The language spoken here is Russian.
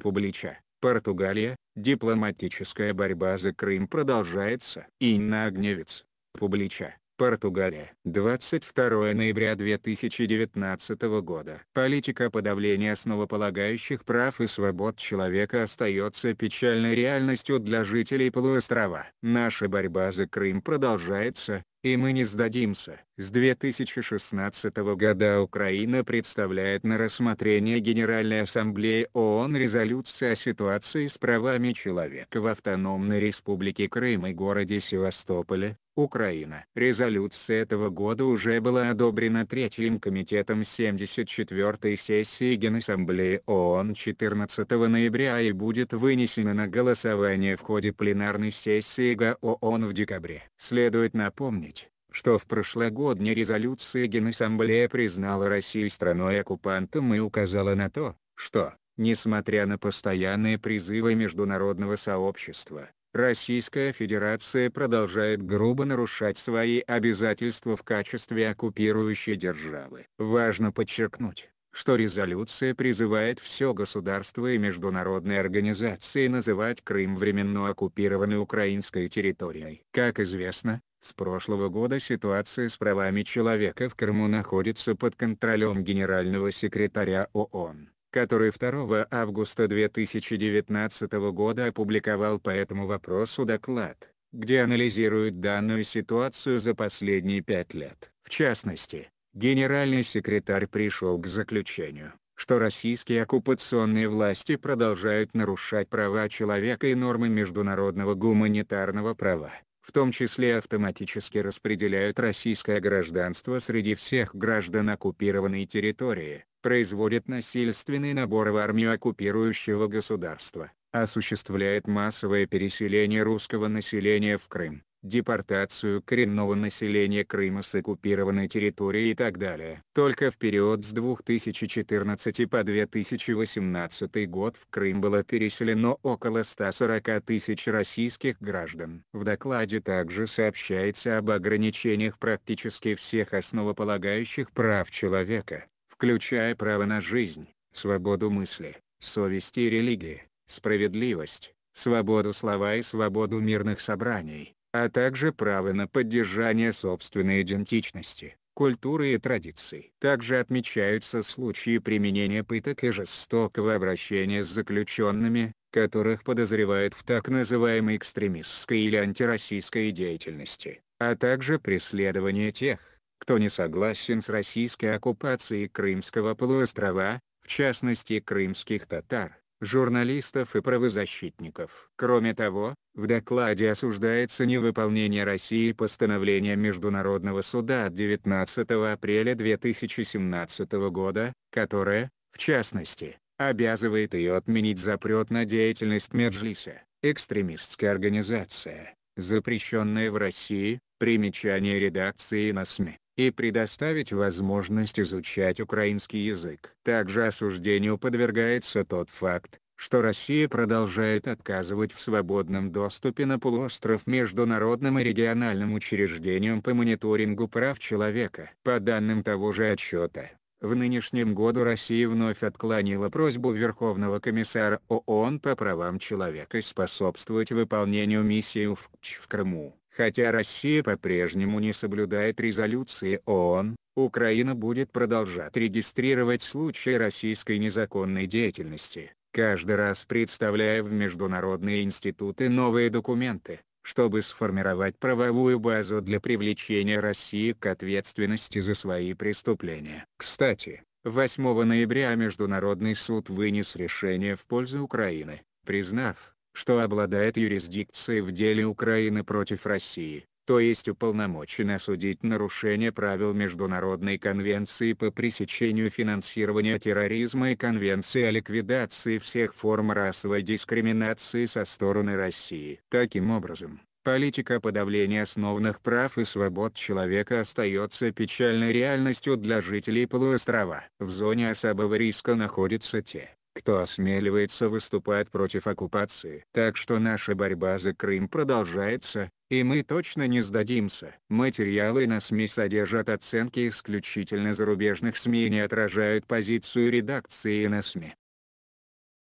Публича, Португалия, дипломатическая борьба за Крым продолжается. Инна Огневец, Публича, Португалия. 22 ноября 2019 года. Политика подавления основополагающих прав и свобод человека остается печальной реальностью для жителей полуострова. Наша борьба за Крым продолжается, и мы не сдадимся. С 2016 года Украина представляет на рассмотрение Генеральной Ассамблеи ООН резолюцию о ситуации с правами человека в Автономной Республике Крым и городе Севастополе, Украина. Резолюция этого года уже была одобрена Третьим комитетом 74-й сессии Генассамблеи ООН 14 ноября и будет вынесена на голосование в ходе пленарной сессии ГООН в декабре. Следует напомнить, что в прошлогодней резолюции Генассамблея признала Россию страной-оккупантом и указала на то, что, несмотря на постоянные призывы международного сообщества, Российская Федерация продолжает грубо нарушать свои обязательства в качестве оккупирующей державы. Важно подчеркнуть, что резолюция призывает все государства и международные организации называть Крым временно оккупированной украинской территорией. Как известно, с прошлого года ситуация с правами человека в Крыму находится под контролем генерального секретаря ООН который 2 августа 2019 года опубликовал по этому вопросу доклад, где анализирует данную ситуацию за последние пять лет. В частности, генеральный секретарь пришел к заключению, что российские оккупационные власти продолжают нарушать права человека и нормы международного гуманитарного права, в том числе автоматически распределяют российское гражданство среди всех граждан оккупированной территории, производит насильственный набор в армию оккупирующего государства, осуществляет массовое переселение русского населения в Крым, депортацию коренного населения Крыма с оккупированной территории и так далее. Только в период с 2014 по 2018 год в Крым было переселено около 140 тысяч российских граждан. В докладе также сообщается об ограничениях практически всех основополагающих прав человека включая право на жизнь, свободу мысли, совести, и религии, справедливость, свободу слова и свободу мирных собраний, а также право на поддержание собственной идентичности, культуры и традиций. Также отмечаются случаи применения пыток и жестокого обращения с заключенными, которых подозревают в так называемой экстремистской или антироссийской деятельности, а также преследование тех, кто не согласен с российской оккупацией Крымского полуострова, в частности крымских татар, журналистов и правозащитников. Кроме того, в докладе осуждается невыполнение России постановления Международного суда от 19 апреля 2017 года, которое, в частности, обязывает ее отменить запрет на деятельность Меджлиса, экстремистская организация, запрещенная в России, примечание редакции на СМИ и предоставить возможность изучать украинский язык. Также осуждению подвергается тот факт, что Россия продолжает отказывать в свободном доступе на полуостров международным и региональным учреждениям по мониторингу прав человека. По данным того же отчета, в нынешнем году Россия вновь отклонила просьбу Верховного комиссара ООН по правам человека способствовать выполнению миссии УФКЧ в Крыму. Хотя Россия по-прежнему не соблюдает резолюции ООН, Украина будет продолжать регистрировать случаи российской незаконной деятельности, каждый раз представляя в международные институты новые документы, чтобы сформировать правовую базу для привлечения России к ответственности за свои преступления. Кстати, 8 ноября Международный суд вынес решение в пользу Украины, признав, что обладает юрисдикцией в деле Украины против России, то есть уполномочен осудить нарушение правил Международной конвенции по пресечению финансирования терроризма и конвенции о ликвидации всех форм расовой дискриминации со стороны России. Таким образом, Политика подавления основных прав и свобод человека остается печальной реальностью для жителей полуострова. В зоне особого риска находятся те, кто осмеливается выступать против оккупации. Так что наша борьба за Крым продолжается, и мы точно не сдадимся. Материалы на СМИ содержат оценки исключительно зарубежных СМИ и не отражают позицию редакции на СМИ.